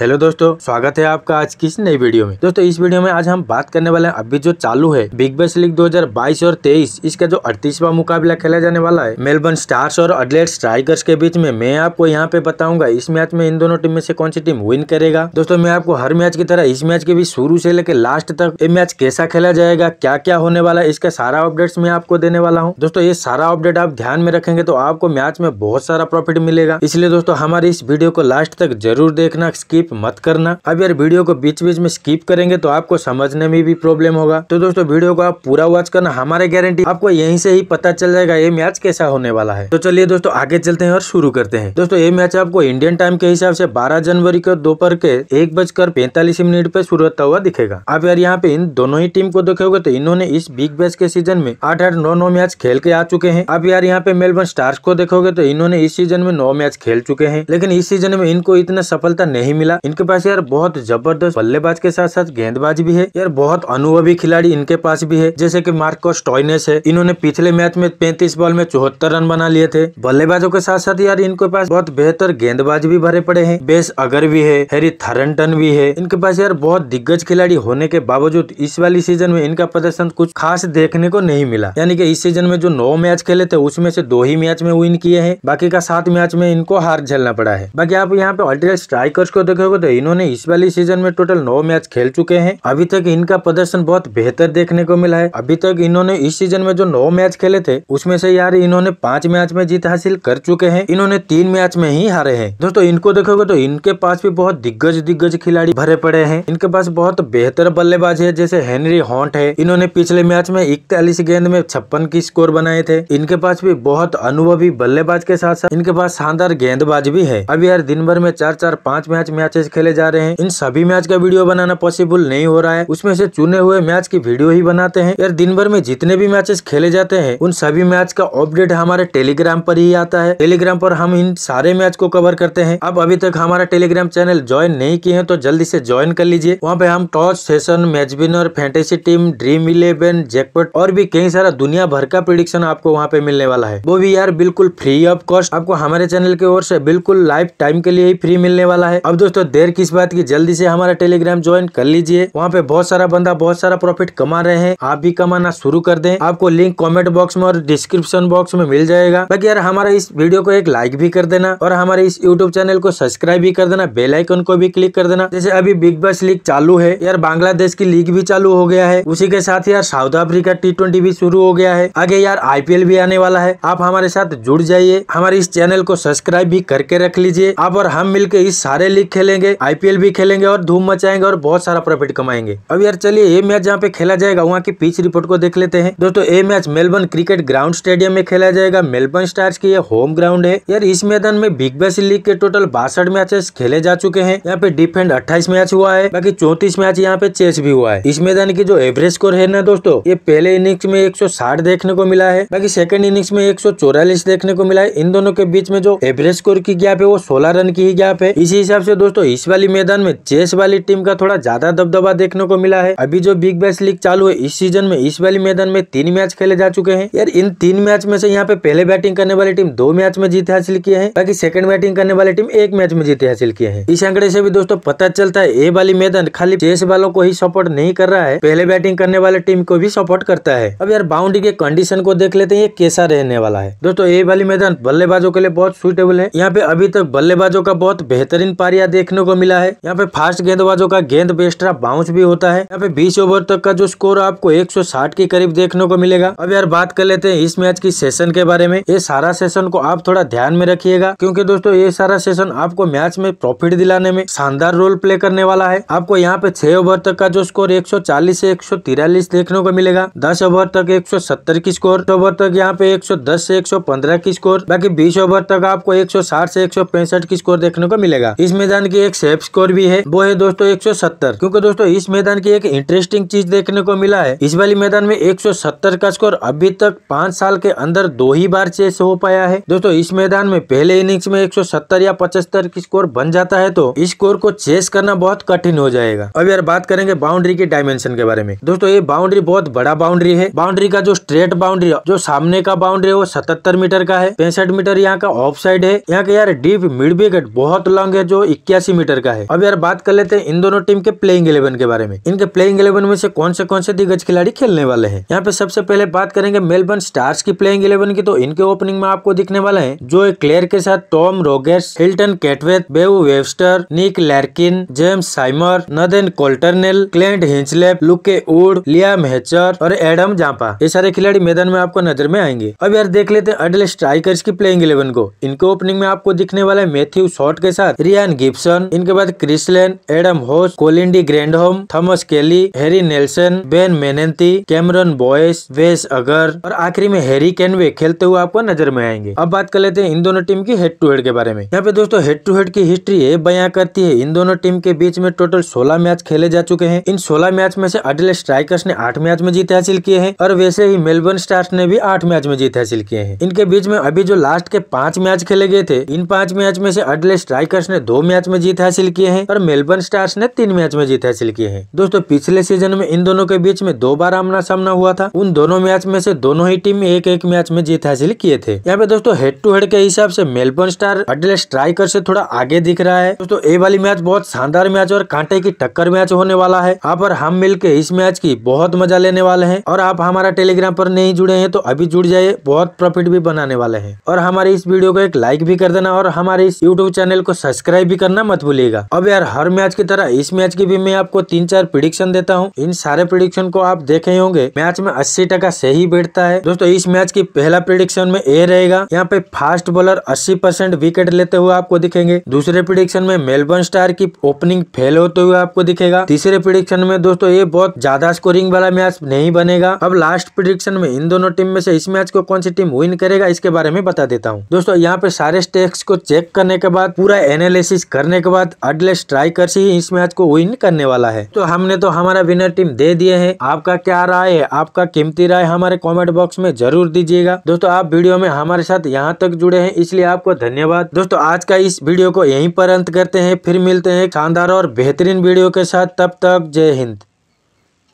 hello दोस्तों स्वागत है आपका आज की इस नई वीडियो में दोस्तों इस वीडियो में आज हम बात करने वाले हैं अभी जो चालू है बिग बैश लीग 2022 और 23 इसका जो अड़तीसवा मुकाबला खेला जाने वाला है मेलबर्न स्टार्स और अडलेट स्ट्राइकर्स के बीच में मैं आपको यहाँ पे बताऊंगा इस मैच में इन दोनों टीम में से कौन सी टीम विन करेगा दोस्तों मैं आपको हर मैच की तरह इस मैच के भी शुरू से लेकर लास्ट तक ये मैच कैसा खेला जाएगा क्या क्या होने वाला है इसका सारा अपडेट मैं आपको देने वाला हूँ दोस्तों ये सारा अपडेट आप ध्यान में रखेंगे तो आपको मैच में बहुत सारा प्रॉफिट मिलेगा इसलिए दोस्तों हमारे इस वीडियो को लास्ट तक जरूर देखना स्किप स्किप मत करना अब यार वीडियो को बीच बीच में स्किप करेंगे तो आपको समझने में भी प्रॉब्लम होगा तो दोस्तों वीडियो को आप पूरा वॉच करना हमारे गारंटी आपको यही से ही पता चल जाएगा ये मैच कैसा होने वाला है तो चलिए दोस्तों आगे चलते हैं और शुरू करते हैं दोस्तों ये मैच आपको इंडियन टाइम के हिसाब से बारह जनवरी को दोपहर के एक बजकर पैंतालीस मिनट पर शुरू होता हुआ दिखेगा आप यार यहाँ पे इन दोनों ही टीम को देखोगे तो इन्होंने इस बिग बैच के सीजन में आठ आठ नौ नौ मैच खेल के आ चुके हैं अब यार यहाँ पे मेलबर्न स्टार्स को देखोगे तो इन्होंने इस सीजन में नौ मैच खेल चुके हैं लेकिन इस सीजन में इनको इतना सफलता नहीं मिला खेला इनके पास यार बहुत जबरदस्त बल्लेबाज के साथ साथ गेंदबाज भी है यार बहुत अनुभवी खिलाड़ी इनके पास भी है जैसे की मार्को स्टॉइनेस है इन्होंने पिछले मैच में पैंतीस बॉल में चौहत्तर रन बना लिए थे बल्लेबाजों के साथ साथ यार इनके पास बहुत बेहतर गेंदबाज भी भरे पड़े हैं बेस अगर भी है हैरी थरंटन भी है इनके पास यार बहुत दिग्गज खिलाड़ी होने के बावजूद इस वाली सीजन में इनका प्रदर्शन कुछ खास देखने को नहीं मिला यानी कि इस सीजन में जो नौ मैच खेले थे उसमें से दो ही मैच में विन किए हैं बाकी का सात मैच में इनको हार झेलना पड़ा है बाकी आप यहाँ पे ऑल्टर स्ट्राइकर्स को देख देखोगे तो इन्होंने इस वाली सीजन में टोटल नौ मैच खेल चुके हैं अभी तक इनका प्रदर्शन बहुत बेहतर देखने को मिला है अभी तक इन्होंने इस सीजन में जो नौ मैच खेले थे उसमें से यार इन्होंने पांच मैच में जीत हासिल कर चुके हैं इन्होंने तीन मैच में ही हारे हैं दोस्तों इनको देखोगे तो इनके पास भी बहुत दिग्गज दिग्गज खिलाड़ी भरे पड़े हैं इनके पास बहुत बेहतर बल्लेबाज है जैसे हेनरी हॉन्ट है इन्होंने पिछले मैच में इकतालीस गेंद में छप्पन की स्कोर बनाए थे इनके पास भी बहुत अनुभवी बल्लेबाज के साथ साथ इनके पास शानदार गेंदबाज भी है अभी यार दिन भर में चार चार पांच मैच मैच मैचेस खेले जा रहे हैं इन सभी मैच का वीडियो बनाना पॉसिबल नहीं हो रहा है उसमें से चुने हुए मैच की वीडियो ही बनाते हैं यार दिन भर में जितने भी मैचेस खेले जाते हैं उन सभी मैच का अपडेट हमारे टेलीग्राम पर ही आता है टेलीग्राम पर हम इन सारे मैच को कवर करते हैं अब अभी तक हमारा टेलीग्राम चैनल ज्वाइन नहीं किए हैं तो जल्दी से ज्वाइन कर लीजिए वहाँ पे हम toss session match winner fantasy team Dream Eleven jackpot और भी कई सारा दुनिया भर का प्रिडिक्शन आपको वहाँ पे मिलने वाला है वो भी यार बिल्कुल फ्री ऑफ कॉस्ट आपको हमारे चैनल की ओर से बिल्कुल लाइफ टाइम के लिए ही फ्री मिलने वाला है अब दोस्तों दोस्तों देर किस बात की जल्दी से हमारा टेलीग्राम ज्वाइन कर लीजिए वहाँ पे बहुत सारा बंदा बहुत सारा प्रॉफिट कमा रहे हैं आप भी कमाना शुरू कर दें आपको लिंक कमेंट बॉक्स में और डिस्क्रिप्शन बॉक्स में मिल जाएगा बाकी यार हमारे इस वीडियो को एक लाइक भी कर देना और हमारे इस यूट्यूब चैनल को सब्सक्राइब भी कर देना बेलाइकन को भी क्लिक कर देना जैसे अभी बिग बस लीग चालू है यार बांग्लादेश की लीग भी चालू हो गया है उसी के साथ यार साउथ अफ्रीका टी ट्वेंटी भी शुरू हो गया है आगे यार आईपीएल भी आने वाला है आप हमारे साथ जुड़ जाइए हमारे इस चैनल को सब्सक्राइब भी करके रख लीजिए आप और हम मिलकर इस सारे लीग खेले खेलेंगे आईपीएल भी खेलेंगे और धूम मचाएंगे और बहुत सारा प्रॉफिट कमाएंगे अब यार चलिए ये मैच जहाँ पे खेला जाएगा वहाँ की पिच रिपोर्ट को देख लेते हैं दोस्तों ये match Melbourne Cricket Ground stadium में खेला जाएगा मेलबर्न स्टार्स की होम ग्राउंड है यार इस मैदान में बिग बैश लीग के टोटल बासठ मैचेस खेले जा चुके हैं यहाँ पे डिफेंड अट्ठाईस मैच हुआ है बाकी चौतीस मैच यहाँ पे चेस भी हुआ है इस मैदान की जो एवरेज स्कोर है ना दोस्तों ये पहले इनिंग्स में एक देखने को मिला है बाकी सेकंड इनिंग्स में एक देखने को मिला है इन दोनों के बीच में जो एवरेज स्कोर की गैप है वो सोलह रन की ही गैप है इसी हिसाब से दोस्तों दोस्तों इस वाली मैदान में चेस वाली टीम का थोड़ा ज्यादा दबदबा देखने को मिला है अभी जो बिग बैश लीग चालू है इस सीजन में इस वाली मैदान में तीन मैच खेले जा चुके हैं यार इन तीन मैच में से यहाँ पे पहले बैटिंग करने वाली टीम दो मैच में जीत हासिल किए हैं बाकी सेकंड बैटिंग करने वाली टीम एक मैच में जीते हासिल किए हैं इस आंकड़े से भी दोस्तों पता चलता है ये वाली मैदान खाली चेस वालों को ही सपोर्ट नहीं कर रहा है पहले बैटिंग करने वाली टीम को भी सपोर्ट करता है अब यार बाउंड्री के कंडीशन को देख लेते हैं ये कैसा रहने वाला है दोस्तों ये वाली मैदान बल्लेबाजों के लिए बहुत सुटेबल है यहाँ पे अभी तक बल्लेबाजों का बहुत बेहतरीन पारिया देख देखने को मिला है यहाँ पे फास्ट गेंदबाजों का गेंद बेस्ट्रा बाउंस भी होता है यहाँ पे बीस ओवर तक का जो स्कोर आपको 160 के करीब देखने को मिलेगा अब यार बात कर लेते हैं इस मैच की सेशन के बारे में ये सारा सेशन को आप थोड़ा ध्यान में रखिएगा क्योंकि दोस्तों ये सारा सेशन आपको मैच में प्रॉफिट दिलाने में शानदार रोल प्ले करने वाला है आपको यहाँ पे छह ओवर तक का जो स्कोर एक से तिरालीस देखने को मिलेगा दस ओवर तक सत्तर की स्कोर ओवर तक यहाँ पे एक से पंद्रह की स्कोर बाकी बीस ओवर तक आपको एक से पैंसठ की स्कोर देखने को मिलेगा इस मैदान की एक सेफ स्कोर भी है वो है दोस्तों 170 क्योंकि दोस्तों इस मैदान की एक इंटरेस्टिंग चीज देखने को मिला है इस वाली मैदान में 170 का स्कोर अभी तक पांच साल के अंदर दो ही बार चेस हो पाया है दोस्तों इस मैदान में पहले इनिंग्स में एक या पचहत्तर की स्कोर बन जाता है तो इस स्कोर को चेस करना बहुत कठिन हो जाएगा अब यार बात करेंगे बाउंड्री की डायमेंशन के बारे में दोस्तों ये बाउंड्री बहुत बड़ा बाउंड्री है बाउंड्री का जो स्ट्रेट बाउंड्री जो सामने का बाउंड्री है वो सतहत्तर मीटर का है पैंसठ मीटर यहाँ का ऑफ साइड है यहाँ का यार डीप मिड विकेट बहुत लॉन्ग है जो इक्यासी छियासी मीटर का है अब यार बात कर लेते हैं इन दोनों टीम के प्लेइंग इलेवन के बारे में इनके प्लेइंग इलेवन में से कौन से कौन से दिग्गज खिलाड़ी खेलने वाले हैं यहाँ पे सबसे पहले बात करेंगे मेलबर्न स्टार्स की प्लेइंग इलेवन की तो इनके ओपनिंग में आपको दिखने वाला है जो एक क्लेयर के साथ टॉम रोगेस हिल्टन कैटवेथ Beau Webster Nick Larkin James Seymour Nathan Coulter-Nile Clint Hinchliffe Luke Wood लिया मेहचर और एडम जापा ये सारे खिलाड़ी मैदान में आपको नजर में आएंगे अब यार देख लेते हैं अडल स्ट्राइकर्स की प्लेइंग इलेवन को इनके ओपनिंग में आपको दिखने वाला है मैथ्यू शॉर्ट के साथ रियान गिप्सन जॉनसन इनके बाद Chris Lynn Adam Hose Colin de Grandhomme Thomas Kelly Harry Nelson Ben Manenti Cameron Boyce Wes Agar और आखिरी में हैरी कैनवे खेलते हुए आपको नजर में आएंगे अब बात कर लेते हैं इन दोनों टीम की हेड टू हेड के बारे में यहाँ पे दोस्तों हेड टू हेड की हिस्ट्री है बया करती है इन दोनों टीम के बीच में टोटल सोलह मैच खेले जा चुके हैं इन सोलह मैच में से अडले स्ट्राइकर्स ने आठ मैच में जीत हासिल किए हैं और वैसे ही मेलबर्न स्टार्स ने भी आठ मैच में जीत हासिल किए हैं इनके बीच में अभी जो लास्ट के पांच मैच खेले गए थे इन पांच मैच में से अडले स्ट्राइकर्स ने दो मैच में जीत हासिल किए हैं और मेलबर्न स्टार्स ने तीन मैच में जीत हासिल किए हैं दोस्तों पिछले सीजन में इन दोनों के बीच में दो बार आमना सामना हुआ था उन दोनों मैच में से दोनों ही टीम एक एक मैच में जीत हासिल किए थे यहाँ पे दोस्तों हेड टू हेड के हिसाब से मेलबर्न स्टार अडले स्ट्राइकर से थोड़ा आगे दिख रहा है दोस्तों ये वाली मैच बहुत शानदार मैच और कांटे की टक्कर मैच होने वाला है आप और हम मिलके इस मैच की बहुत मजा लेने वाले हैं और आप हमारा टेलीग्राम पर नहीं जुड़े हैं तो अभी जुड़ जाइए बहुत प्रॉफिट भी बनाने वाले हैं और हमारे इस वीडियो को एक लाइक भी कर देना और हमारे इस यूट्यूब चैनल को सब्सक्राइब भी करना मत भूलिएगा अब यार हर मैच की तरह इस मैच की भी मैं आपको तीन चार प्रिडिक्शन देता हूँ इन सारे प्रिडिक्शन को आप देखे होंगे मैच में अस्सी टका सही बैठता है दोस्तों इस मैच की पहला प्रिडिक्शन में ए रहेगा यहाँ पे फास्ट बॉलर अस्सी विकेट लेते हुए आपको दिखेंगे दूसरे प्रिडिक्शन में मेलबर्न स्टार की ओपनिंग फेल होते हुए आपको दिखेगा तीसरे प्रिडिक्शन में दोस्तों ये बहुत ज्यादा स्कोरिंग वाला मैच नहीं बनेगा अब लास्ट प्रिडिक्शन में इन दोनों टीम में से इस मैच को कौन सी टीम विन करेगा इसके बारे में बता देता हूँ दोस्तों यहाँ पे सारे स्टेक्स को चेक करने के बाद पूरा एनालिसिस करने के बाद अडलेस स्ट्राइक कर सी इस मैच को विन करने वाला है तो हमने तो हमारा विनर टीम दे दिए है आपका क्या राय है आपका कीमती राय हमारे कॉमेंट बॉक्स में जरूर दीजिएगा दोस्तों आप वीडियो में हमारे साथ यहाँ तक जुड़े हैं इसलिए आपको धन्यवाद दोस्तों आज का इस वीडियो को यहीं पर अंत करते हैं फिर मिलते हैं शानदार और बेहतरीन वीडियो के साथ तब तक जय हिंद